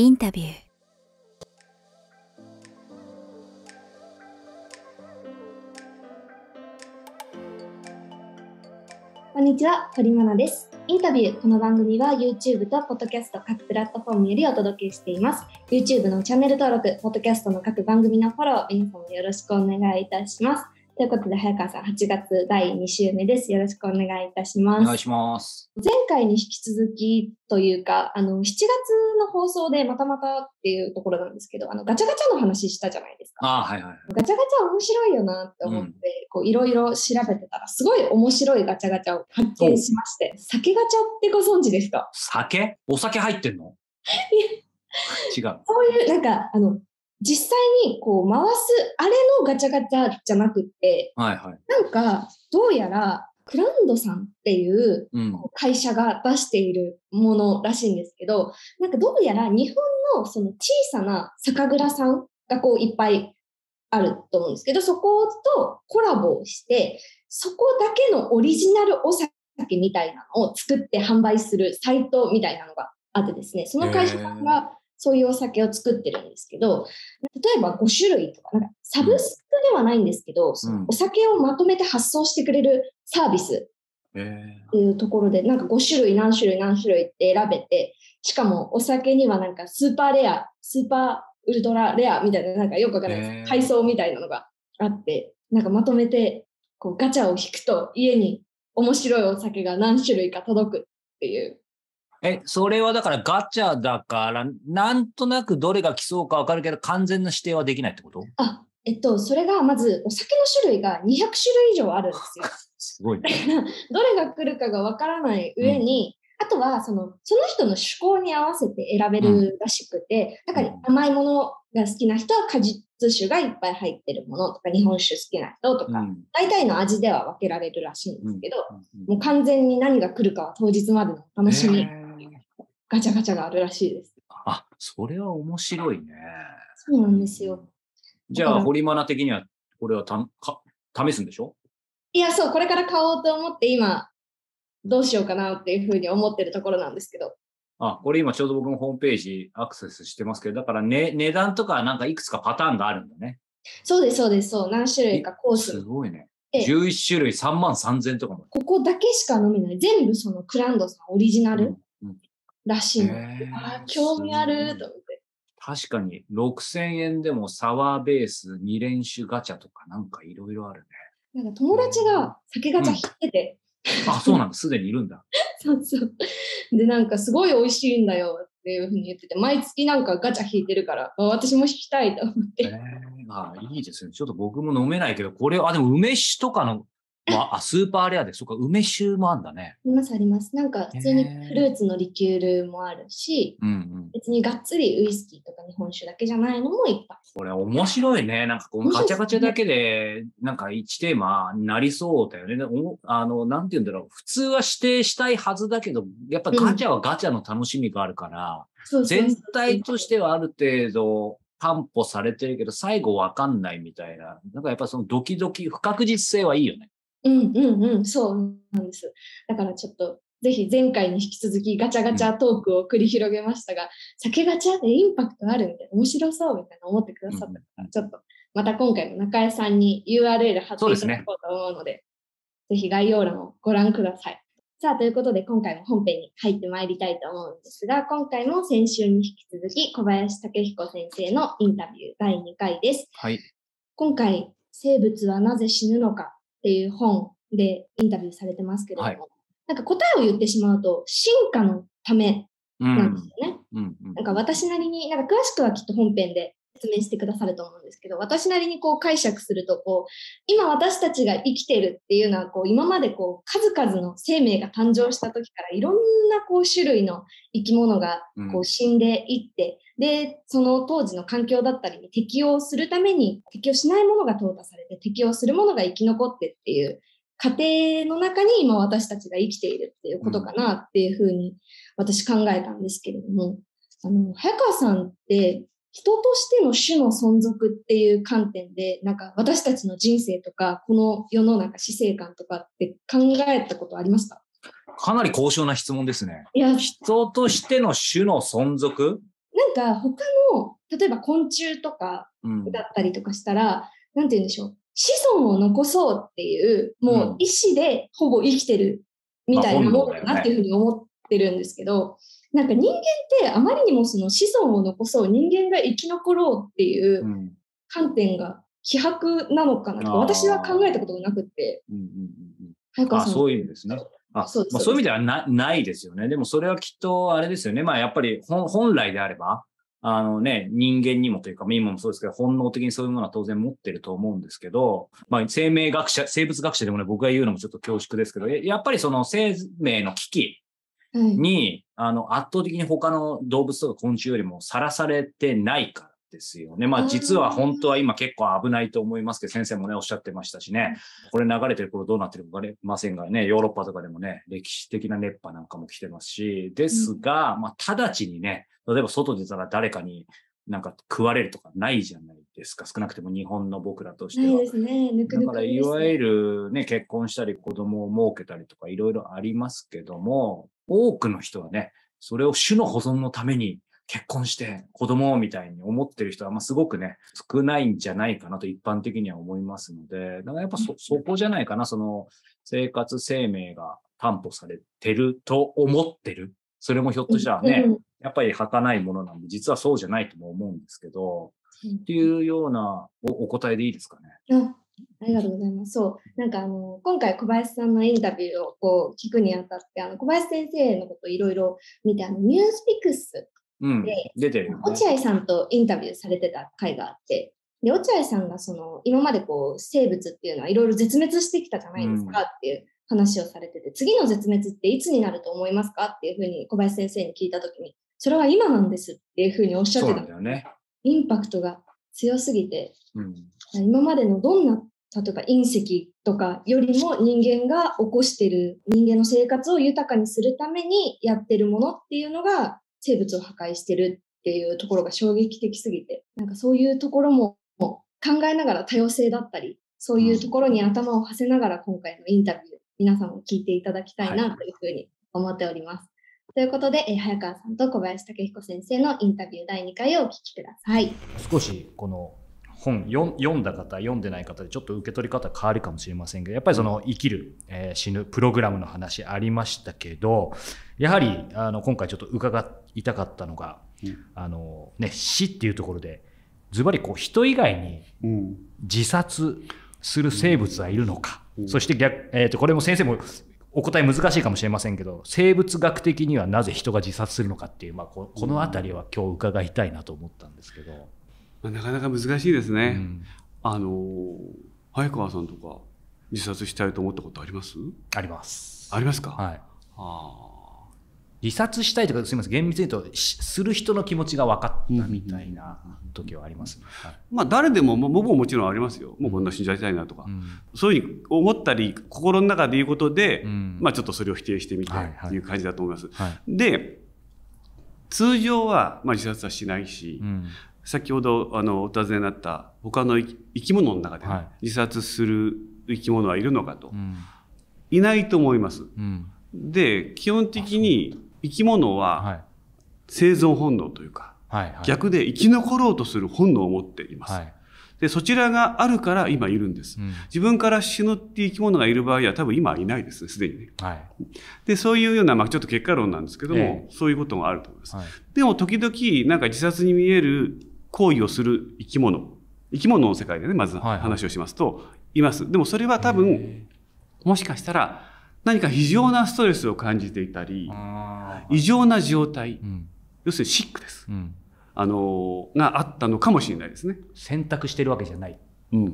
インタビューこんにちは堀まなですインタビューこの番組は YouTube と Podcast 各プラットフォームよりお届けしています YouTube のチャンネル登録 Podcast の各番組のフォロー皆もよろしくお願いいたしますということで、早川さん、8月第2週目です。よろしくお願いいたします。お願いします。前回に引き続きというか、あの、7月の放送でまたまたっていうところなんですけど、あの、ガチャガチャの話したじゃないですか。あはいはい。ガチャガチャ面白いよなって思って、うん、こう、いろいろ調べてたら、すごい面白いガチャガチャを発見しまして、酒ガチャってご存知ですか酒お酒入ってんの違う。そういう、なんか、あの、実際にこう回す、あれのガチャガチャじゃなくて、はいはい、なんか、どうやら、クランドさんっていう会社が出しているものらしいんですけど、うん、なんかどうやら日本のその小さな酒蔵さんがこういっぱいあると思うんですけど、そことコラボをして、そこだけのオリジナルお酒みたいなのを作って販売するサイトみたいなのがあってですね、その会社さんがそういうお酒を作ってるんですけど、例えば5種類とか、なんかサブスクではないんですけど、うん、お酒をまとめて発送してくれるサービスっていうところで、なんか5種類何種類何種類って選べて、しかもお酒にはなんかスーパーレア、スーパーウルトラレアみたいな、なんかよくわかんないです。配送みたいなのがあって、なんかまとめてこうガチャを引くと家に面白いお酒が何種類か届くっていうえ、それはだからガチャだから、なんとなくどれが来そうかわかるけど、完全な指定はできないってことあ、えっと、それがまずお酒の種類が200種類以上あるんですよ。すごい、どれが来るかがわからない上に、うん、あとはそのその人の趣向に合わせて選べるらしくて、うん、だから甘いものが好きな人は果実酒がいっぱい入ってるものとか、日本酒好きな人とか、うん、大体の味では分けられるらしいんですけど、もう完全に何が来るかは当日までの楽しみ。えーガチャガチャがあるらしいです。あ、それは面白いね。そうなんですよ。じゃあ、リマナ的には、これはたか試すんでしょいや、そう、これから買おうと思って、今、どうしようかなっていうふうに思ってるところなんですけど。あ、これ今ちょうど僕のホームページアクセスしてますけど、だから、ね、値段とかなんかいくつかパターンがあるんだね。そうです、そうです、そう。何種類かコース。すごいね。11種類3万3000とかも。ここだけしか飲めない。全部そのクランドさんオリジナルらしい。えー、あ興味あると思って。確かに、6000円でもサワーベース2連種ガチャとかなんかいろいろあるね。なんか友達が酒ガチャ引いてて。うん、あ、そうなんだ。すでにいるんだ。そうそう。で、なんかすごい美味しいんだよっていうふうに言ってて、毎月なんかガチャ引いてるから、私も引きたいと思って。えー、あいいですね。ちょっと僕も飲めないけど、これ、あ、でも梅酒とかのまあ、スーパーレアで、そっか、梅酒もあんだね。あります、あります。なんか、普通にフルーツのリキュールもあるし、うんうん、別にがっつりウイスキーとか日本酒だけじゃないのもいっぱい。これ面白いね。なんか、このガチャガチャだけで、なんか1テーマになりそうだよね。あの、なんて言うんだろう。普通は指定したいはずだけど、やっぱガチャはガチャの楽しみがあるから、全体としてはある程度、担保されてるけど、最後わかんないみたいな。なんかやっぱそのドキドキ、不確実性はいいよね。うんうんうん、そうなんです。だからちょっと、ぜひ前回に引き続きガチャガチャトークを繰り広げましたが、酒ガチャでインパクトあるみたいな、面白そうみたいな思ってくださったから、ちょっと、また今回も中江さんに URL 貼っていただこうと思うので、でね、ぜひ概要欄をご覧ください。さあ、ということで今回も本編に入ってまいりたいと思うんですが、今回も先週に引き続き小林武彦先生のインタビュー第2回です。はい。今回、生物はなぜ死ぬのかっていう本でインタビューされてますけれども、はい、なんか答えを言ってしまうと、進化のためなんですよね。うんうんうん、なんか私なりに、なんか詳しくはきっと本編で説明してくださると思うんですけど、私なりにこう解釈すると、こう、今私たちが生きてるっていうのは、こう、今までこう、数々の生命が誕生した時から、いろんなこう、種類の生き物がこう、死んでいって、うん、で、その当時の環境だったりに適応するために、適応しないものが淘汰されて、適応するものが生き残ってっていう、過程の中に今私たちが生きているっていうことかなっていうふうに私考えたんですけれども、あの、早川さんって人としての種の存続っていう観点で、なんか私たちの人生とか、この世の中、死生観とかって考えたことありますかかなり高尚な質問ですね。いや、人としての種の存続なんか他の、例えば昆虫とかだったりとかしたら、うん、なんて言うんでしょう。子孫を残そうっていう、もう意思でほぼ生きてるみたいなものだなっていうふうに思ってるんですけど、なんか人間ってあまりにもその子孫を残そう人間が生き残ろうっていう観点が希薄なのかなとうん、私は考えたことがなくて、うんうんうん、んそういう意味ですね。あそうまあ、そういう意味ではなないですよね。でもそれはきっとあれですよね。まあやっぱり本来であれば、あのね、人間にもというか、今もそうですけど、本能的にそういうものは当然持ってると思うんですけど、まあ、生命学者、生物学者でもね、僕が言うのもちょっと恐縮ですけど、やっぱりその生命の危機に、はい、あの、圧倒的に他の動物とか昆虫よりもさらされてないから。ですよね。まあ実は本当は今結構危ないと思いますけど、先生もね、おっしゃってましたしね、これ流れてる頃どうなってるかわかりませんがね、ヨーロッパとかでもね、歴史的な熱波なんかも来てますし、ですが、まあ直ちにね、例えば外出たら誰かになんか食われるとかないじゃないですか、少なくても日本の僕らとしては。いですね、だからいわゆる、ね、結婚したり子供を設けたりとかいろいろありますけども、多くの人はね、それを種の保存のために結婚して子供みたいに思ってる人は、ますごくね、少ないんじゃないかなと一般的には思いますので、だからやっぱそ、そこじゃないかな、その生活生命が担保されてると思ってる。それもひょっとしたらね、やっぱり儚いものなんで、実はそうじゃないとも思うんですけど、っていうようなお答えでいいですかね。ありがとうございます。そう。なんかあの、今回小林さんのインタビューをこう聞くにあたって、あの、小林先生のこといろいろ見て、あの、ニュースピックスで、出てる、ね、落合さんとインタビューされてた回があって、で、落合さんがその、今までこう、生物っていうのはいろいろ絶滅してきたじゃないですかっていう話をされてて、うん、次の絶滅っていつになると思いますかっていうふうに小林先生に聞いたときに、それは今なんですっていうふうにおっしゃってたんですよね。インパクトが強すぎて、うん、今までのどんな例えば隕石とかよりも人間が起こしてる人間の生活を豊かにするためにやってるものっていうのが生物を破壊してるっていうところが衝撃的すぎてなんかそういうところも考えながら多様性だったりそういうところに頭を馳せながら今回のインタビュー皆さんも聞いていただきたいなというふうに思っております。ということで、えー、早川さんと小林武彦先生のインタビュー第2回をお聞きください。少しこの本読んだ方読んでない方でちょっと受け取り方変わるかもしれませんがやっぱりその生きる、えー、死ぬプログラムの話ありましたけどやはりあの今回ちょっと伺いたかったのが、うん、あのね、死っていうところでズバリこう人以外に自殺する生物はいるのか、うんうん、そして逆、えー、とこれも先生もお答え難しいかもしれませんけど生物学的にはなぜ人が自殺するのかっていう、まあ、この辺りは今日伺いたいなと思ったんですけど、まなかなか難しいですね、うん、あの早川さんとか自殺したいと思ったことありますありますありますかはいああ自殺したいとか、すみません、厳密に言うと、する人の気持ちが分かったみたいな時はあります、はい、まあ、誰でも、僕ももちろんありますよ。もうこんな死んじゃいたいなとか、うん、そういうふうに思ったり、心の中で言うことで、うん、まあ、ちょっとそれを否定してみてっていう感じだと思います。はいはい、で、通常は、まあ、自殺はしないし、うん、先ほどあのお尋ねになった他の生き物の中で、ねはい、自殺する生き物はいるのかと、いないと思います。で基本的に生き物は生存本能というか、はいはい、逆で生き残ろうとする本能を持っています。はい、でそちらがあるから今いるんです、うん、自分から死ぬっていう生き物がいる場合は多分今はいないですね、すでにね。はい、で、そういうような、まあ、ちょっと結果論なんですけども、えそういうことがあると思います。はい、でも時々、なんか自殺に見える行為をする生き物、生き物の世界でね、まず話をしますと、はいはい、います。でもそれは多分、もしかしたら何か異常なストレスを感じていたり、異常な状態、要するにシックです、あのがあったのかもしれないですね。選択してるわけじゃない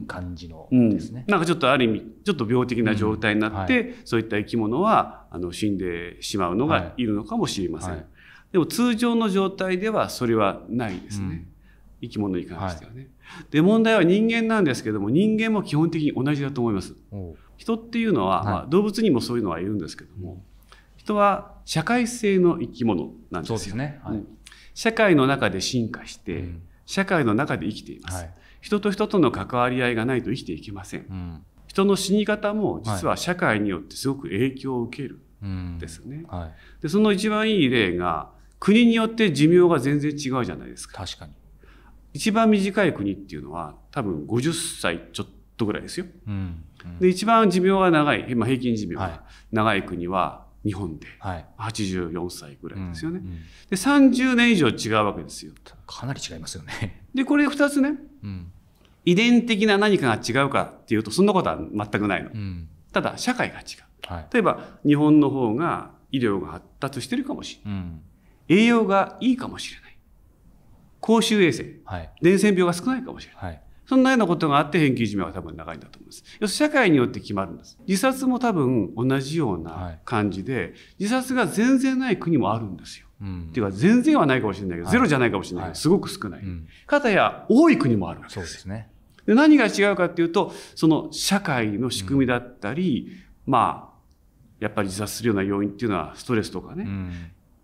感じのですね、なんかちょっとある意味ちょっと病的な状態になって、そういった生き物はあの死んでしまうのがいるのかもしれません、でも通常の状態ではそれはないですね、生き物に関してはね。で問題は人間なんですけども人間も基本的に同じだと思います。人っていうのは、はい、まあ、動物にもそういうのは言うんですけども、人は社会性の生き物なんですよですね、はい、社会の中で進化して、うん、社会の中で生きています、はい、人と人との関わり合いがないと生きていけません、うん、人の死に方も実は社会によってすごく影響を受けるんですね、はい、でその一番いい例が国によって寿命が全然違うじゃないですか確かに一番短い国っていうのは多分50歳ちょっとぐらいですよ、うんで、一番寿命が長い、今平均寿命が長い国は日本で、84歳ぐらいですよね、で、30年以上違うわけですよ。かなり違いますよね。で、これ2つね、遺伝的な何かが違うかっていうと、そんなことは全くないの。ただ、社会が違う、例えば、日本の方が医療が発達してるかもしれない。栄養がいいかもしれない。公衆衛生、伝染病が少ないかもしれない。そんなようなことがあって返金いじめは多分長いんだと思います。要するに社会によって決まるんです。自殺も多分同じような感じで、自殺が全然ない国もあるんですよ。うん、っていうか全然はないかもしれないけど、はい、ゼロじゃないかもしれないけど、すごく少ない。うん、かたや多い国もあるわけです。そうですね。で何が違うかっていうと、その社会の仕組みだったり、うん、まあ、やっぱり自殺するような要因っていうのはストレスとかね、うん、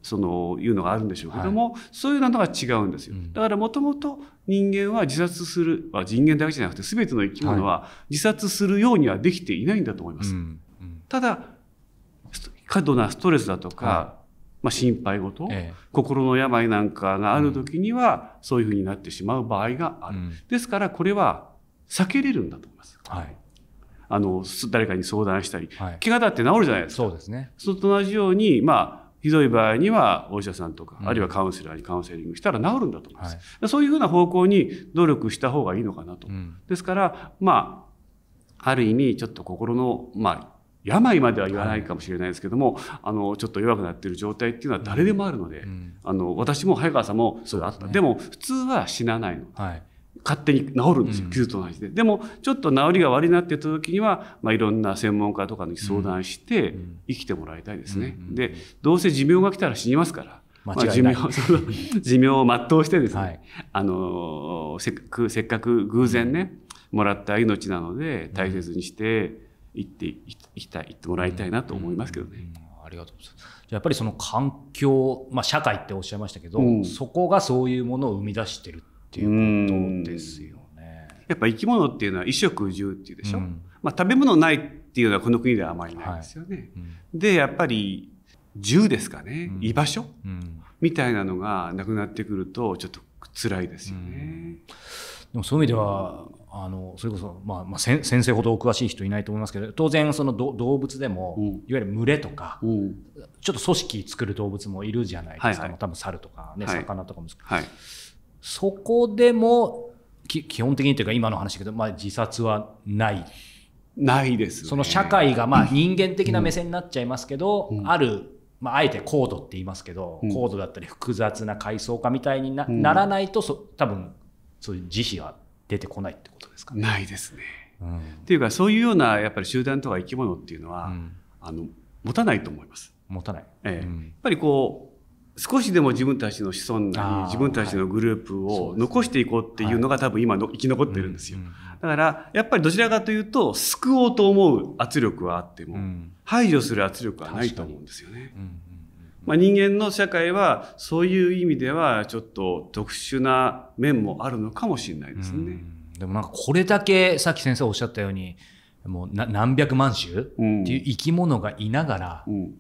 そのいうのがあるんでしょうけども、はい、そういうのが違うんですよ。だからもともと人間は自殺する、ま人間だけじゃなくて全ての生き物は自殺するようにはできていないんだと思います。はいただ過度なストレスだとか、はい、まあ、心配事、ええ、心の病なんかがある時には、そういうふうになってしまう場合がある。うん、ですからこれは避けれるんだと思います。はいあの誰かに相談したり、怪我だって治るじゃないですか。そうですね。それと同じように、まあひどい場合にはお医者さんとか、あるいはカウンセラーにカウンセリングしたら治るんだと思います。はい、そういうふうな方向に努力した方がいいのかなと。うん、ですから、まあ、ある意味、ちょっと心の、まあ、病までは言わないかもしれないですけども、はい、あのちょっと弱くなっている状態っていうのは誰でもあるので、うんうん、あの私も早川さんもそうだったで,、ね、でも普通は死なないの、はい、勝手に治るんですよ、傷と同じで。でも、ちょっと治りが悪いなって言った時には、まあ、いろんな専門家とかに相談して、生きてもらいたいですね。で、どうせ寿命が来たら死にますから。まあ、寿命 寿命を全うしてですね、はい、あのせっくせっかく偶然ね、もらった命なので大切にしていっていきたい行ってもらいたいなと思いますけどね。ありがとうございます。やっぱりその環境、まあ、社会っておっしゃいましたけど、うん、そこがそういうものを生み出してるっていうことですよね。やっぱ生き物っていうのは衣食住っていうでしょ、うん、まあ、食べ物ないっていうのはこの国ではあまりないですよね。はいうん、でやっぱり住ですかね、居場所、みたいなのがなくなってくるとちょっと辛いですよね。でもそういう意味ではあのそれこそ、まあまあ、先生ほどお詳しい人いないと思いますけど当然その動物でも、うん、いわゆる群れとか、うん、ちょっと組織作る動物もいるじゃないですか、はいはい、多分猿とかね、ね、はい、魚とかも、はい、そこでも基本的にというか今の話だけど、まあ、自殺はないないです、ね、その社会がまあ人間的な目線になっちゃいますけど、うんある、まあ、あえて高度って言いますけど、うん、高度だったり複雑な階層化みたいにな,、ならないとそ多分そういう慈悲は出てこないってことですかね。ないですね。っていうかそういうようなやっぱり集団とか生き物っていうのは、あの持たないと思います。持たない、ええやっぱりこう少しでも自分たちの子孫なり自分たちのグループを残していこうっていうのが多分今の生き残ってるんですよ。だからやっぱりどちらかというと救おうと思う圧力はあっても排除する圧力はないと思うんですよね。まあ、人間の社会はそういう意味ではちょっと特殊な面もあるのかもしれないですね。でもなんかこれだけさっき先生おっしゃったようにもう何百万種っていう生き物がいながら、うん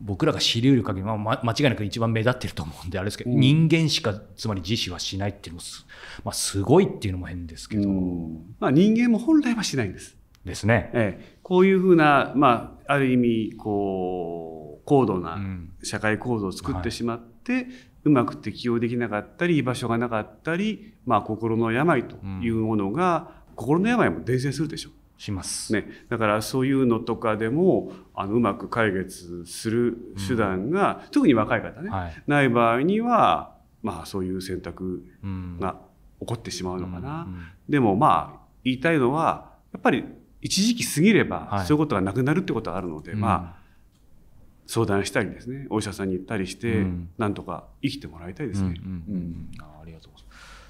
僕らが知り得る限り、まあ、間違いなく一番目立ってると思うんであれですけど、うん、人間しかつまり自死はしないっていうのす,、まあ、すごいっていうのも変ですけど、まあ、人間も本来はしないんです。ですね。ええ、こういうふうな、まあ、ある意味こう高度な社会構造を作ってしまって、うんはい、うまく適応できなかったり居場所がなかったり、まあ、心の病というものが、うん、心の病も伝染するでしょう。します、ね、だからそういうのとかでもあのうまく解決する手段が、うん、特に若い方ね、はい、ない場合には、まあ、そういう選択が起こってしまうのかな。うんうん、でもまあ言いたいのはやっぱり一時期過ぎればそういうことがなくなるってことはあるので、はい、まあ相談したりですねお医者さんに行ったりして、うん、なんとか生きてもらいたいですね。うんうんうん、ありがとう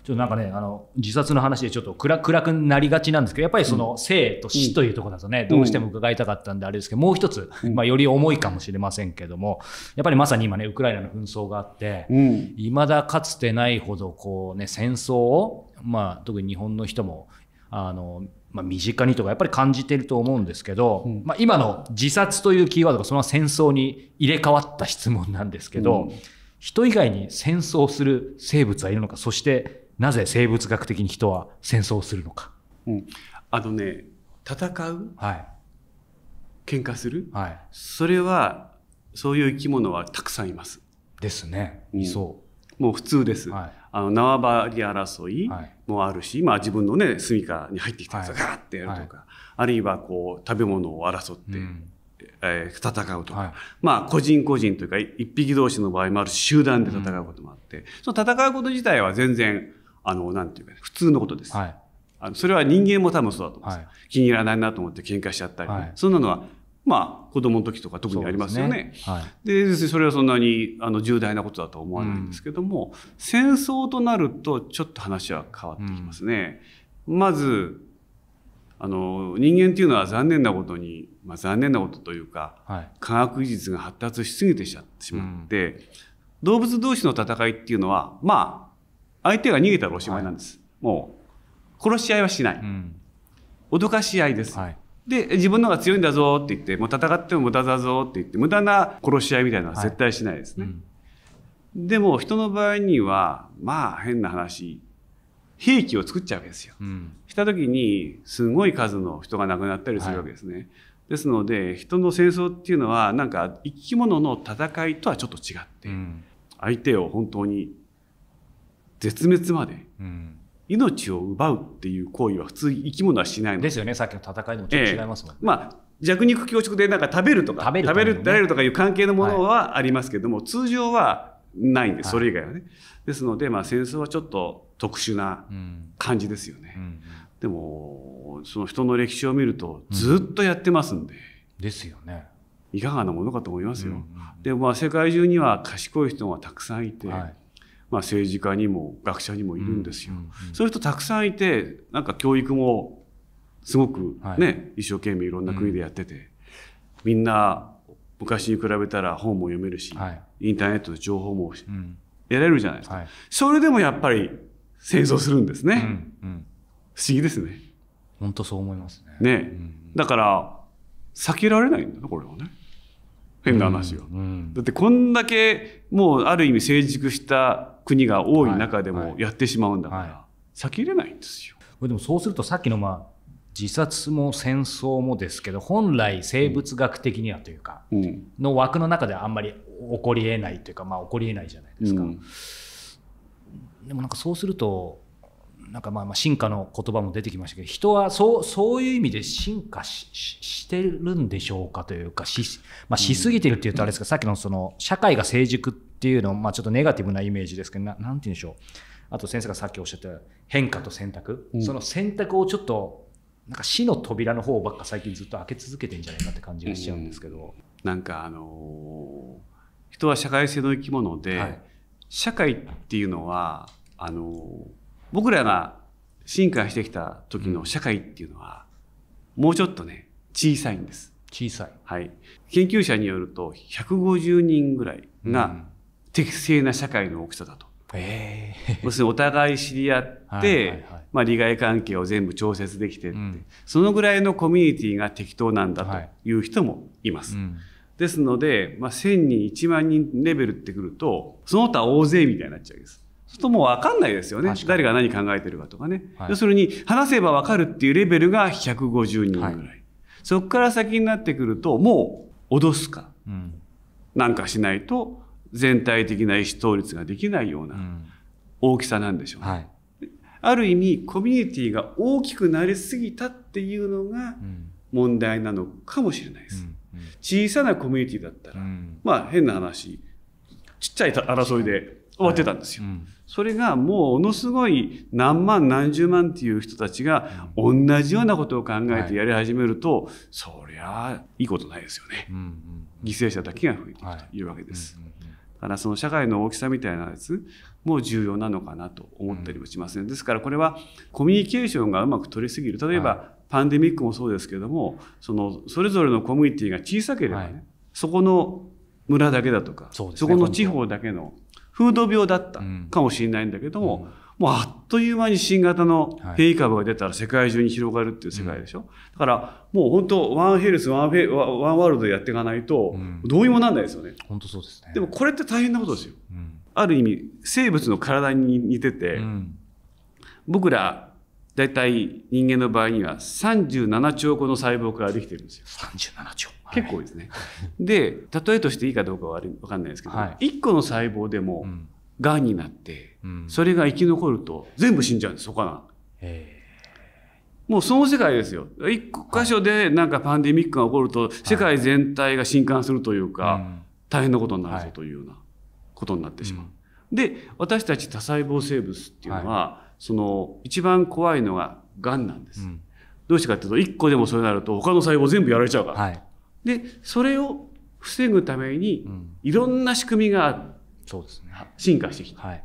ちょっとなんかね、あの、自殺の話でちょっと暗暗くなりがちなんですけど、やっぱりその生と死というところだとね、うん、どうしても伺いたかったんであれですけど、もう一つ、うん、まあより重いかもしれませんけども、やっぱりまさに今ね、ウクライナの紛争があって、い、ま、だかつてないほどこうね、戦争を、まあ特に日本の人も、あの、まあ、身近にとかやっぱり感じてると思うんですけど、うん、まあ、今の自殺というキーワードがその戦争に入れ替わった質問なんですけど、うん、人以外に戦争する生物はいるのかそしてなぜ生物学的に人は戦争をするのか。うん、あのね戦う、はい、喧嘩する、はい、それはそういう生き物はたくさんいます。ですね。うん、そう。もう普通です。はい、あの縄張り争いもあるし、まあ自分のね住処に入ってきたやガーってやるとか、あるいはこう食べ物を争って。うんえー、戦うとか、はい、まあ個人個人というか一匹同士の場合もあるし集団で戦うこともあって、うん、その戦うこと自体は全然あの、なんていうか、普通のことです。はい、あのそれは人間も多分そうだと思うんです、はい、気に入らないなと思って喧嘩しちゃったり、はい、そんなのは、まあ、子供の時とか特にありますよね。で、ね、それはそんなにあの重大なことだとは思わないんですけども、うん、戦争となるとちょっと話は変わってきますね。うん、まずあの人間っていうのは残念なことに、まあ、残念なことというか、はい、科学技術が発達しすぎてしまって、うん、動物同士の戦いっていうのはまあ相手が逃げたらおしまいなんです。もう、殺し合いはしない。うん、脅かし合いです。で、自分の方が強いんだぞって言って、もう戦っても無駄だぞって言って、無駄な殺し合いみたいなのは絶対しないですね。はいうん、でも、人の場合には、まあ、変な話、兵器を作っちゃうわけですよ。うん、した時に、すごい数の人が亡くなったりするわけですね。はい、ですので、人の戦争っていうのは、なんか、生き物の戦いとはちょっと違って、うん、相手を本当に絶滅まで、命を奪うっていう行為は普通生き物はしないのですよねさっきの戦いでもちょっと違いますもんね、えー、まあ弱肉強食でなんか食べるとか食べる食べる、ね、とかいう関係のものはありますけども、はい、通常はないんです、はい、それ以外はねですので、まあ、戦争はちょっと特殊な感じですよね、うんうん、でもその人の歴史を見るとずっとやってますんで、うん、ですよねいかがなものかと思いますよ、でまあ世界中には賢い人がたくさんいて、はいまあ、政治家にも学者にもいるんですよ。そういう人たくさんいて、なんか教育もすごくね、はい、一生懸命いろんな国でやってて、みんな昔に比べたら本も読めるし、はい、インターネットで情報も得られるじゃないですか、はい、それでもやっぱり製造するんですね、うんうん、不思議ですね本当そう思いますね、ねうん、だから避けられないんだこれはね変な話が、だってこんだけもうある意味成熟した国が多い中でもやってしまうんだから、避けれないんですよ。でもそうするとさっきのまあ自殺も戦争もですけど本来生物学的にはというか、うん、の枠の中ではあんまり起こりえないというか、まあ、起こりえないじゃないですか、うん、でもなんかそうするとなんかまあまあ進化の言葉も出てきましたけど人はそうそういう意味で進化してるんでしょうかというかし,、まあ、しすぎてるっていうとあれですけど、うん、さっきのその社会が成熟っていうのを、まあ、ちょっとネガティブなイメージですけどななんて言うんでしょうあと先生がさっきおっしゃった変化と選択、うん、その選択をちょっとなんか死の扉の方ばっか最近ずっと開け続けてんじゃないかって感じがしちゃうんですけど、うん、なんかあのー、人は社会性の生き物で、はい、社会っていうのはあのー、僕らが進化してきた時の社会っていうのは、うん、もうちょっとね小さいんです小さい、はい、研究者によると150人ぐらいが適正な社会の大きさだと。え要するにお互い知り合って、はいまあ、利害関係を全部調節できてって、うん、そのぐらいのコミュニティが適当なんだという人もいます。はいうん、ですので、まあ、1000人1万人レベルってくるとその他大勢みたいになっちゃうんです。そうするともう分かんないですよね誰が何考えてるかとかね、はい、要するに話せば分かるっていうレベルが150人ぐらい、はい、そこから先になってくるともう脅すか、うん、なんかしないと全体的な意思統率ができないような大きさなんでしょうね。うんはい、ある意味コミュニティが大きくなりすぎたっていうのが問題なのかもしれないです。うんうん、小さなコミュニティだったら、まあ変な話ちっちゃい争いで終わってたんですよ。はい、それがもうものすごい何万何十万っていう人たちが同じようなことを考えてやり始めると、そりゃいいことないですよね。犠牲者だけが増えていくというわけです。からその社会の大きさみたいなやつも重要なのかなと思ったりもしますね。ですからこれはコミュニケーションがうまく取りすぎる。例えばパンデミックもそうですけども、そのそれぞれのコミュニティが小さければね、そこの村だけだとか、そこの地方だけの風土病だったかもしれないんだけども、もうあっという間に新型の変異株が出たら世界中に広がるっていう世界でしょ、はい、だからもう本当ワンヘルスワンフェワンワールドでやっていかないとどうにもなんないですよね、本当そうですねでもこれって大変なことですよ、うん、ある意味生物の体に似てて、うん、僕ら大体人間の場合には37兆個の細胞からできてるんですよ37兆結構多いですね、で例えとしていいかどうかはわかんないですけど、はい、1個の細胞でも、うん癌になって、うん、それが生き残ると全部死んじゃうんです、そこが。もうその世界ですよ。一箇所でなんかパンデミックが起こると、世界全体が震撼するというか、はい、大変なことになるぞというようなことになってしまう。はい、で、私たち多細胞生物っていうのは、はい、その一番怖いのが癌なんです。うん、どうしてかっていうと、一個でもそれになると他の細胞全部やられちゃうから。で、それを防ぐために、いろんな仕組みがあって、そうですね。進化してきた。はい。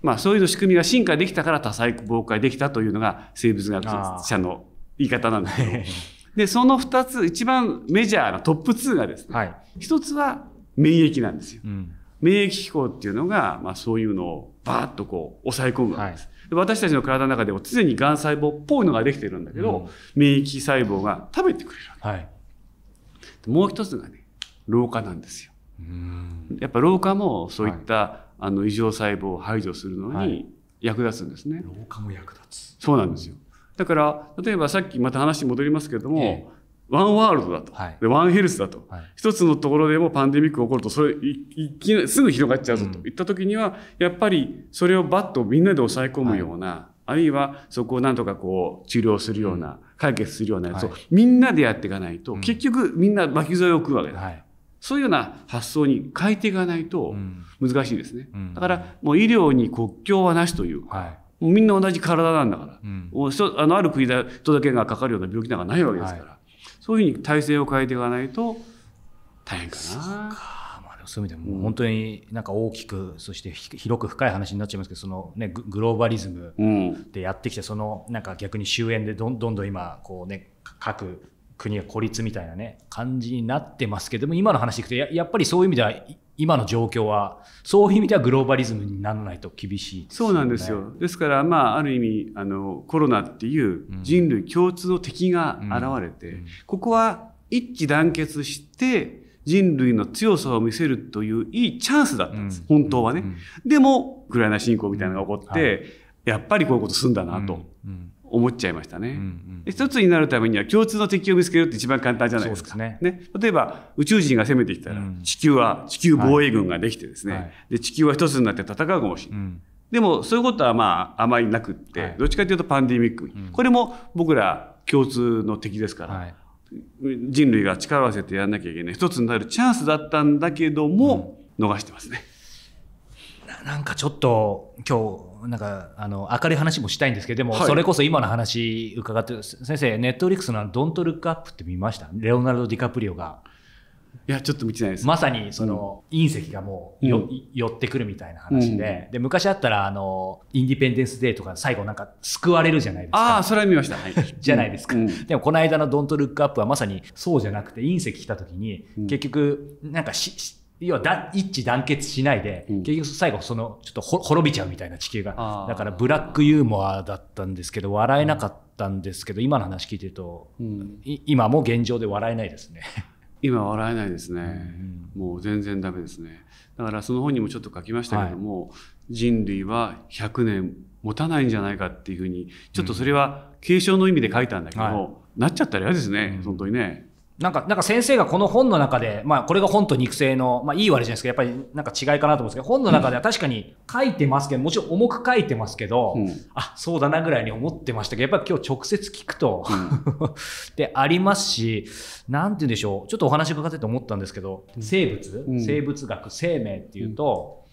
まあ、そういう仕組みが進化できたから多細胞解できたというのが生物学者の言い方なんですけど。で、その2つ、一番メジャーなトップ2がですね、はい、1つは免疫なんですよ。うん、免疫機構っていうのが、まあ、そういうのをバーッとこう抑え込むわけです。はい私たちの体の中でも常にがん細胞っぽいのができてるんだけど、うん、免疫細胞が食べてくれる、はい、もう一つがね老化なんですよやっぱ老化もそういった、はい、あの異常細胞を排除するのに役立つんですね、はい、老化も役立つそうなんですよだから例えばさっきまた話戻りますけれども、えワンワールドだと、はい、でワンヘルスだと、はい、一つのところでもパンデミックが起こるとそれいいすぐ広がっちゃうぞといった時には、やっぱりそれをバッとみんなで抑え込むような、はい、あるいはそこをなんとかこう治療するような、解決するようなやつをみんなでやっていかないと、結局みんな巻き添えを食うわけだ、はい、そういうような発想に変えていかないと難しいですね。うん、だからもう医療に国境はなしという、はい、もうみんな同じ体なんだから、うん、あのある国だとだけがかかるような病気なんかないわけですから、はい、そういうふうに体制を変えていかないと大変かな。そういう意味でも本当になんか大きくそして広く深い話になっちゃいますけどその、ね、グローバリズムでやってきてそのなんか逆に終焉でどんどん今こう、ね、各国が孤立みたいなね感じになってますけども今の話いくとややっぱりそういう意味では今の状況はそういう意味ではグローバリズムにならないと厳しい、ね、そうなんですよですからまあある意味あのコロナっていう人類共通の敵が現れて、うんうん、ここは一致団結して人類の強さを見せるといういいチャンスだったんです、うん、本当はね、でもウクライナ侵攻みたいなのが起こって、はい、やっぱりこういうことすんだなと。うん思っちゃいましたね、うんうん、一つになるためには共通の敵を見つけるって一番簡単じゃないですか。ね、ね、例えば宇宙人が攻めてきたら、地球は地球防衛軍ができてですね、はい、で地球は一つになって戦うかもしれない。うん、でもそういうことはまああまりなくって、はい、どっちかというとパンデミック、うん、これも僕ら共通の敵ですから、はい、人類が力を合わせてやんなきゃいけない一つになるチャンスだったんだけども、逃してますね。なんかちょっと今日なんかあの明るい話もしたいんですけどでもそれこそ今の話伺って、はい、先生ネットフリックスの「ドントルックアップ」って見ましたレオナルド・ディカプリオがいやちょっと見てないですまさにその、隕石がもうよ、うん、寄ってくるみたいな話でうん、で昔あったらあのインディペンデンス・デーとか最後なんか救われるじゃないですかああそれは見ました、はい、じゃないですか、でもこの間の「ドントルックアップ」はまさにそうじゃなくて隕石来た時に結局なんかし、うん要はだ一致団結しないで、うん、結局最後そのちょっと滅びちゃうみたいな地球がだからブラックユーモアだったんですけど笑えなかったんですけど、うん、今の話聞いてると、うん、今も現状で笑えないですね 今笑えないですね、もう全然ダメですねだからその本にもちょっと書きましたけども、はい、人類は100年持たないんじゃないかっていうふうにちょっとそれは継承の意味で書いたんだけど、はい、なっちゃったら嫌ですね、本当にねなんか、なんか先生がこの本の中で、まあこれが本と肉声の、まあいい悪いじゃないですか、やっぱりなんか違いかなと思うんですけど、本の中では確かに書いてますけど、もちろん重く書いてますけど、うん、あ、そうだなぐらいに思ってましたけど、やっぱり今日直接聞くと、うん、でありますし、なんて言うんでしょう、ちょっとお話伺ってて思ったんですけど、生物、生物学、生命っていうと、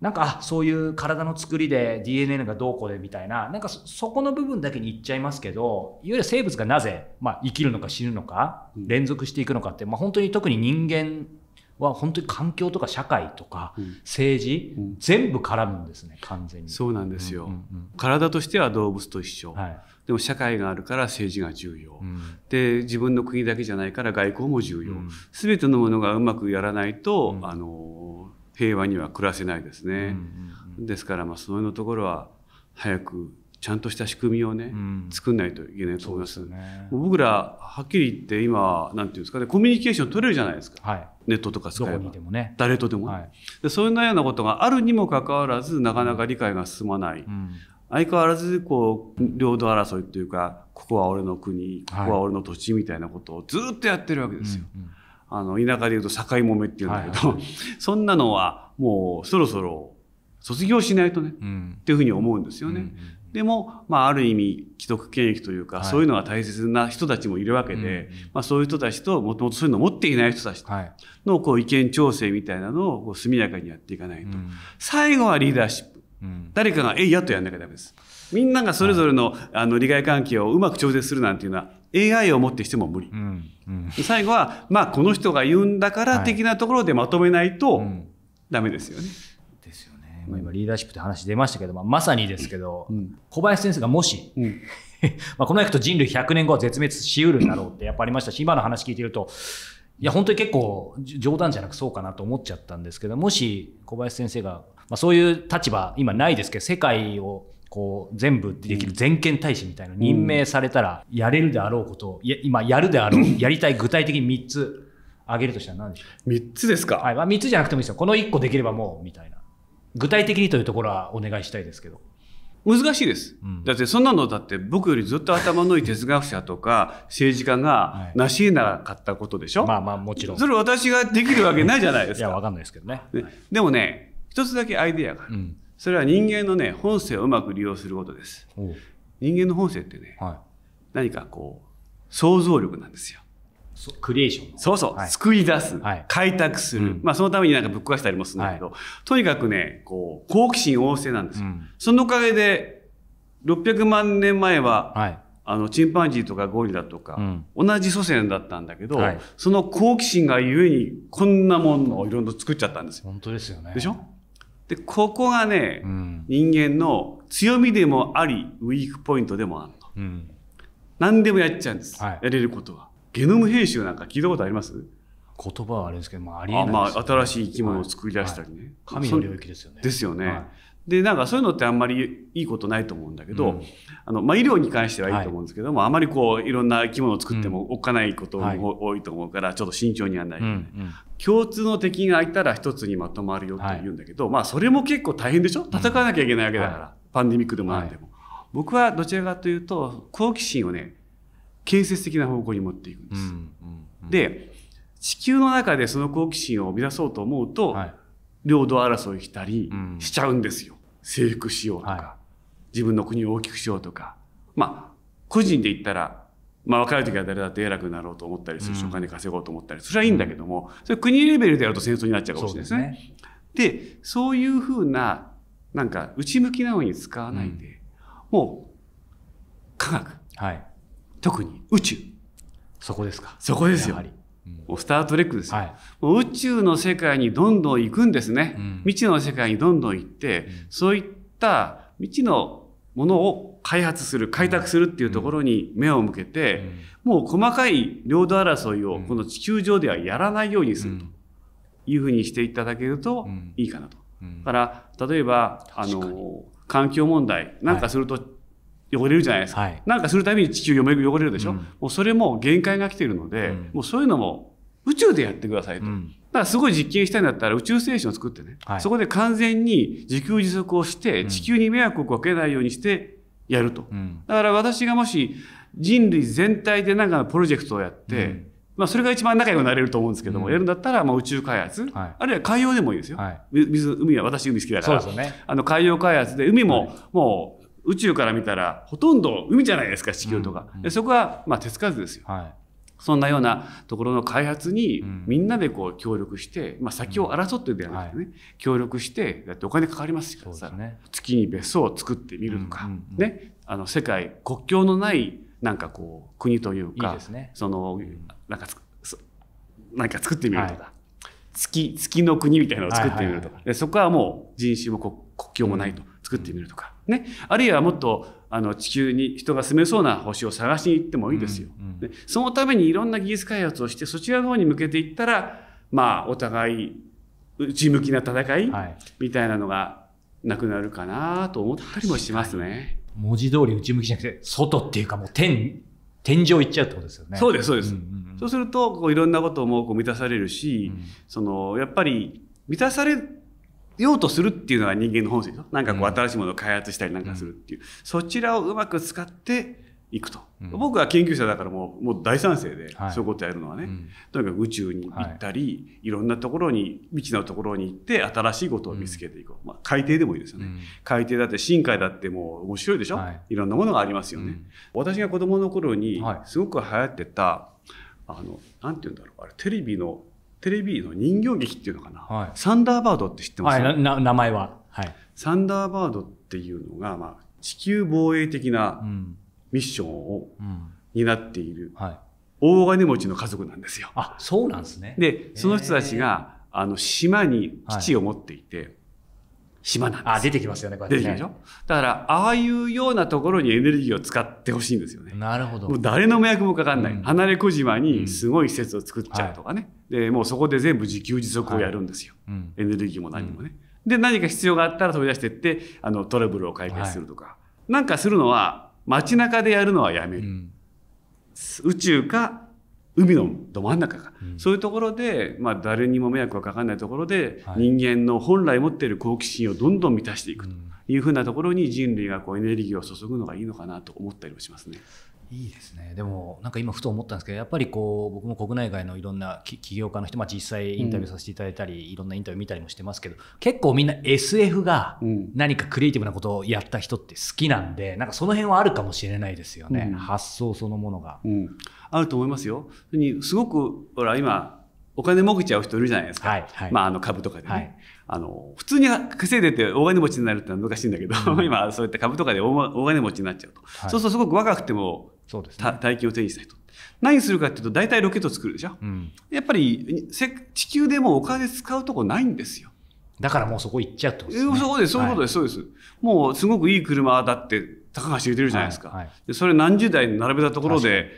なんかあそういう体の作りで DNA がどうこうでみたいななんかそこの部分だけにいっちゃいますけどいわゆる生物がなぜ、まあ、生きるのか死ぬのか連続していくのかって、まあ、本当に特に人間は本当に環境とか社会とか政治、全部絡むんですね完全にそうなんですよ、体としては動物と一緒、でも社会があるから政治が重要、で自分の国だけじゃないから外交も重要、すべ全てのものがうまくやらないと、あの平和には暮らせないですね。ですからまあそういうところは早くちゃんとした仕組みをね、うん、作んないといけないと思います。すね、僕らはっきり言って今なんていうんですかねコミュニケーション取れるじゃないですか、はい、ネットとか使えば、ね、誰とでも、はい、でそういうようなことがあるにもかかわらずなかなか理解が進まない、うん、相変わらずこう領土争いというかここは俺の国ここは俺の土地みたいなことをずっとやってるわけですよ。うんうんあの、田舎で言うと境もめっていうんだけど、はいはい、そんなのはもうそろそろ卒業しないとね、うん、っていうふうに思うんですよね。うんうん、でも、まあ、ある意味、既得権益というか、はい、そういうのが大切な人たちもいるわけで、うんまあ、そういう人たちと、もともとそういうのを持っていない人たちの、こう、意見調整みたいなのを、こう、速やかにやっていかないと。うん、最後はリーダーシップ。うん、誰かが、えいやとやんなきゃダメです。みんながそれぞれの、あの、利害関係をうまく調整するなんていうのは、AI を持ってしても無理、うんうん、最後は、まあ、この人が言うんだから的なところでまとめないとダメですよね。はいうん、ですよね。まあ、今リーダーシップって話出ましたけど、まあ、まさにですけど、小林先生がもし、まあこの役と人類100年後は絶滅しうるんだろうってやっぱありましたし今の話聞いてるといや本当に結構冗談じゃなくそうかなと思っちゃったんですけどもし小林先生が、まあ、そういう立場今ないですけど世界をこう全部できる全権大使みたいな任命されたらやれるであろうことを、今やるであろう、やりたい具体的に3つ挙げるとしたら何でしょう ?3 つですか、はいまあ、?3 つじゃなくてもいいですよ。この1個できればもうみたいな。具体的にというところはお願いしたいですけど。難しいです、うん、だってそんなのだって僕よりずっと頭のいい哲学者とか政治家が成し得なかったことでしょ、はい、まあまあもちろんそれ私ができるわけないじゃないですかいやわかんないですけどね、はい、でもね一つだけアイデアがある、うんそれは人間のね、本性をうまく利用することです。人間の本性ってね、はい、何かこう、想像力なんですよ。クリエーションそうそう、はい、作り出す、はい、開拓する、うん、まあそのためになんかぶっ壊したりもするんだけど、とにかくね、こう、好奇心旺盛なんですよ。うん、そのおかげで、600万年前は、あのチンパンジーとかゴリラとか、うん、同じ祖先だったんだけど、はい、その好奇心がゆえにこんなものをいろいろ作っちゃったんですよ。本当ですよねでしょでここがね、うん、人間の強みでもありウィークポイントでもあるの、うん、何でもやっちゃうんです、はい、やれることはゲノム編集なんか聞いたことあります言葉はあれですけど、まあ、ありえないです、ね、まあ、新しい生き物を作り出したりね、はいはい、神の領域ですよねですよね、で、なんかそういうのってあんまりいいことないと思うんだけど、うん、あの、まあ、医療に関してはいいと思うんですけども、はい、あまりこう、いろんな生き物を作ってもおっかないことも多いと思うから、ちょっと慎重にやらないと、はい、共通の敵がいたら一つにまとまるよって言うんだけど、はい、まあ、それも結構大変でしょ戦わなきゃいけないわけだから、パンデミックでもなんでも。僕はどちらかというと、好奇心をね、建設的な方向に持っていくんです。うんうんうん、で、地球の中でその好奇心を生み出そうと思うと、はい、領土争いしたりしちゃうんですよ。征服しようとか、はい、自分の国を大きくしようとか。まあ、個人で言ったら、まあ、若い時は誰だって偉くなろうと思ったりするし、お金稼ごうと思ったり、それはいいんだけども、それ国レベルでやると戦争になっちゃうかもしれないですね。で、そういうふうな、なんか、内向きなのに使わないで、うん、もう、科学。はい。特に宇宙。そこですか。そこですよ。やはりスター・トレックですよ、はい、宇宙の世界にどんどん行くんですね、うん、未知の世界にどんどん行って、うん、そういった未知のものを開発する開拓するっていうところに目を向けて、うん、もう細かい領土争いをこの地球上ではやらないようにするというふうにしていただけるといいかなと。だから例えばあの環境問題なんかすると、はい汚れるじゃないですか、はい、なんかするたびに地球汚れるでしょ、うん、もうそれも限界が来ているので、うん、もうそういうのも宇宙でやってくださいと。だからすごい実験したいんだったら宇宙ステーションを作ってね、はい、そこで完全に自給自足をして地球に迷惑をかけないようにしてやると、うん、だから私がもし人類全体で何かのプロジェクトをやって、うん、まあ、それが一番仲良くなれると思うんですけども、うん、やるんだったらまあ宇宙開発、はい、あるいは海洋でもいいですよ、はい、水海は私海好きだから、ね、あの海洋開発で海ももう、宇宙から見たらほとんど海じゃないですか地球とか、うんうん、そこはまあ手つかずですよ、はい、そんなようなところの開発にみんなでこう協力して、まあ、先を争ってではなくてね、うんはい、協力してだってお金かかりますからさ、ね、月に別荘を作ってみるとか、うんうん、ね、あの世界国境のないなんかこう国というか、ね、そのなんか何か作ってみるとか、はい月月の国みたいなのを作ってみるとか、はいはいはい、でそこはもう人種も国境もないと作ってみるとか、ね、あるいはもっとあの地球に人が住めそうな星を探しに行ってもいいですよ、うんうん、そのためにいろんな技術開発をしてそちらの方に向けていったらまあお互い内向きな戦いみたいなのがなくなるかなと思ったりもしますね、はい、文字通り内向きじゃなくて外っていうかもう天天井行っちゃうってことですよねそうですそうです、うんうんうん、そうするとこういろんなこともこう満たされるし、うん、そのやっぱり満たされるようとするっていうのは人間の本性でなんかこう新しいものを開発したりなんかするっていう、うん、そちらをうまく使っていくと、うん、僕は研究者だからもうもう大賛成で、はい、そういうことやるのはね、うん、とにかく宇宙に行ったり、はい、いろんなところに未知のところに行って新しいことを見つけていこう、まあ、海底でもいいですよね、海底だって深海だってもう面白いでしょ、はい、いろんなものがありますよね、私が子供の頃にすごく流行ってた、あのなんて言うんだろうあれテレビのテレビの人形劇っていうのかな、はい、サンダーバードって知ってますか、はい、名前は、はい、サンダーバードっていうのが、まあ、地球防衛的なミッションを担っている大金持ちの家族なんですよ。あそうなんですねでその人たちがあの島に基地を持っていて、島なんです。あ、出てきますよね、こうやって、ね、だから、ああいうようなところにエネルギーを使ってほしいんですよね。なるほど。もう誰の迷惑もかかんない。うん、離れ小島にすごい施設を作っちゃうとかね。うんはい、で、もうそこで全部自給自足をやるんですよ。はい、エネルギーも何もね、うん、で、何か必要があったら飛び出していって、あの、トラブルを解決するとか。はい、なんかするのは、街中でやるのはやめる。宇宙か海のど真ん中か、うん、そういうところで、まあ、誰にも迷惑がかかんないところで、はい、人間の本来持っている好奇心をどんどん満たしていくというふうなところに人類がこうエネルギーを注ぐのがいいのかなと思ったりもしますね。いいですねでもなんか今ふと思ったんですけどやっぱりこう僕も国内外のいろんな起業家の人、まあ、実際インタビューさせていただいたり、うん、いろんなインタビュー見たりもしてますけど結構みんな SF が何かクリエイティブなことをやった人って好きなんで、なんかその辺はあるかもしれないですよね、うん、発想そのものが、あると思いますよ。すごくほら今お金儲けちゃう人いるじゃないですか。はいはい、まあ、あの株とかでね。はい、あの、普通に稼いでて大金持ちになるってのは難しいんだけど、うん、今そうやって株とかで大金持ちになっちゃうと。はい、そうするとすごく若くてもそうです、ね、大気を定義した人。何するかっていうと、大体ロケット作るでしょ。うん、やっぱり地球でもお金使うとこないんですよ。だからもうそこ行っちゃうってことですね。そうです、そういうことです、はい、そうです。もうすごくいい車だって、高橋言うてるじゃないですか。はいはい、でそれ何十台並べたところで、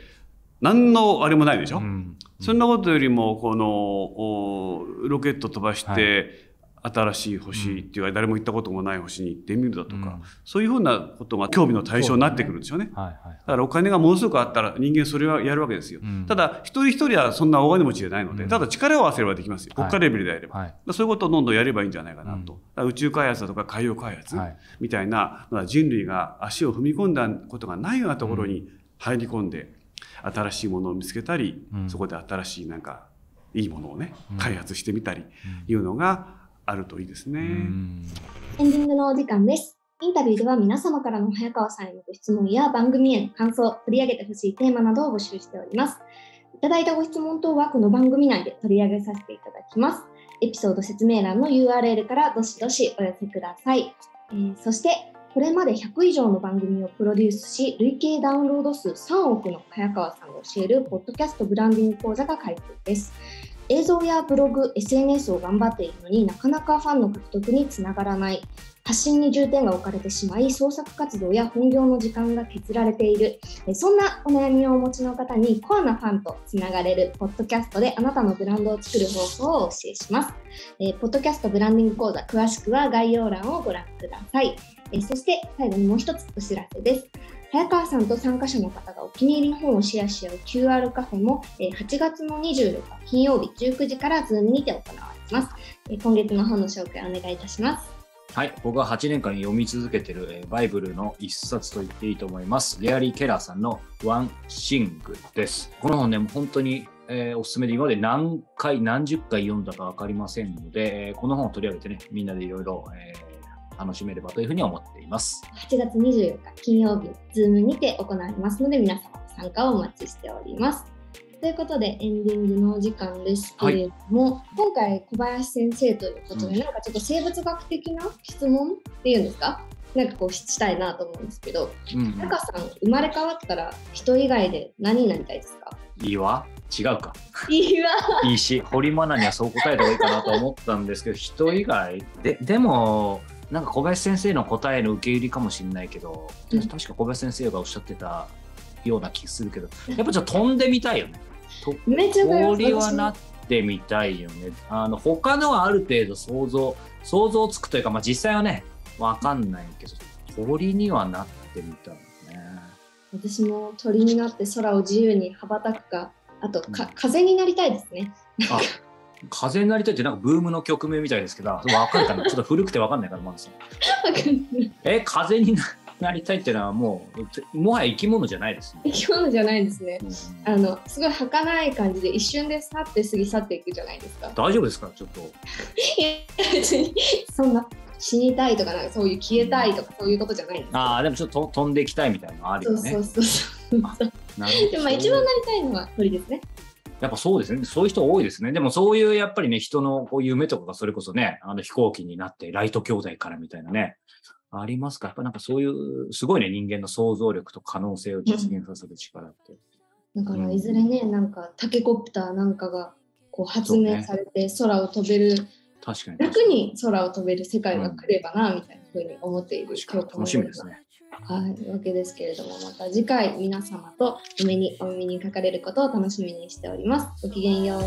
何のあれもないでしょ、うんうん、そんなことよりも、この、ロケット飛ばして、新しい星っていうか、誰も行ったこともない星に行ってみるだとか、そういうふうなことが興味の対象になってくるんですよね。だからお金がものすごくあったら人間それはやるわけですよ。ただ一人一人はそんな大金持ちじゃないので、ただ力を合わせればできますよ。国家レベルであれば。そういうことをどんどんやればいいんじゃないかなと。宇宙開発だとか海洋開発みたいな、ま人類が足を踏み込んだことがないようなところに入り込んで、新しいものを見つけたり、そこで新しいなんかいいものをね、開発してみたりいうのが、あるといいですね。エンディングのお時間です。インタビューでは皆様からの早川さんへのご質問や番組への感想、取り上げてほしいテーマなどを募集しております。いただいたご質問等はこの番組内で取り上げさせていただきます。エピソード説明欄の URL からどしどしお寄せください。えー、そして、これまで100以上の番組をプロデュースし、累計ダウンロード数3億の早川さんが教えるポッドキャストブランディング講座が開催です。映像やブログ SNS を頑張っているのになかなかファンの獲得につながらない発信に重点が置かれてしまい創作活動や本業の時間が削られているそんなお悩みをお持ちの方にコアなファンとつながれるポッドキャストであなたのブランドを作る方法をお教えします、えー、ポッドキャストブランディング講座詳しくは概要欄をご覧ください、えー、そして最後にもう一つお知らせです早川さんと参加者の方がお気に入りの本をシェアし合う QR カフェも、え8月の24日金曜日19時から Zoom にて行われます。え今月の本の紹介お願いいたします。はい、僕は8年間読み続けてる、えバイブルの一冊と言っていいと思います。レアリー・ケラーさんのワンシングです。この本ね、本当に、えー、おすすめで今まで何回、何十回読んだか分かりませんので、えー、この本を取り上げてね、みんなでいろいろ、楽しめればというふうに思っています8月24日金曜日 Zoom にて行われますので皆様参加をお待ちしておりますということでエンディングのお時間ですけれども、はい、今回小林先生ということで、うん、なんかちょっと生物学的な質問っていうんですかなんかこうしたいなと思うんですけど、うん、中さん生まれ変わったら人以外で何になりたいですかいいわ違うかいいわいいし堀マナにはそう答えた方がいいかなと思ったんですけど人以外ででもなんか小林先生の答えの受け売りかもしれないけど、うん、確か小林先生がおっしゃってたような気するけど、やっぱじゃっ飛んでみたいよね。めちゃ氷はなってみたいよね。あの他のはある程度想像想像つくというか、まあ、実際はねわかんないけど鳥にはなってみたいね。私も鳥になって空を自由に羽ばたくかあとか、うん、風になりたいですね。風になりたいってなんかブームの曲名みたいですけど、分かるかな ちょっと古くてわかんないから、まンさん。え、風になりたいっていうのはもう、もはや生き物じゃないですね。生き物じゃないですね。うん、あの、すごい儚い感じで一瞬で去って過ぎ去っていくじゃないですか。大丈夫ですかちょっと。いや、別に、そんな。死にたいとかなんかそういう消えたいとかそういうことじゃないんですああでもちょっと飛んでいきたいみたいなのあるよねそうそうそうそうでも一番なりたいのは鳥ですねやっぱそうですね。そういう人多いですね。でもそういうやっぱりね、人のこう夢とかがそれこそね、あの飛行機になって、ライト兄弟からみたいなね、ありますかやっぱなんかそういう、すごいね、人間の想像力と可能性を実現させる力って。だからいずれね、うん、なんかタケコプターなんかがこう発明されて空を飛べる、ね、確かに楽に空を飛べる世界が来ればな、みたいなふうに思っている、うん、楽しみですね。はい、わけですけれども、また次回皆様とお目にお耳にかかれることを楽しみにしております。ごきげんよう。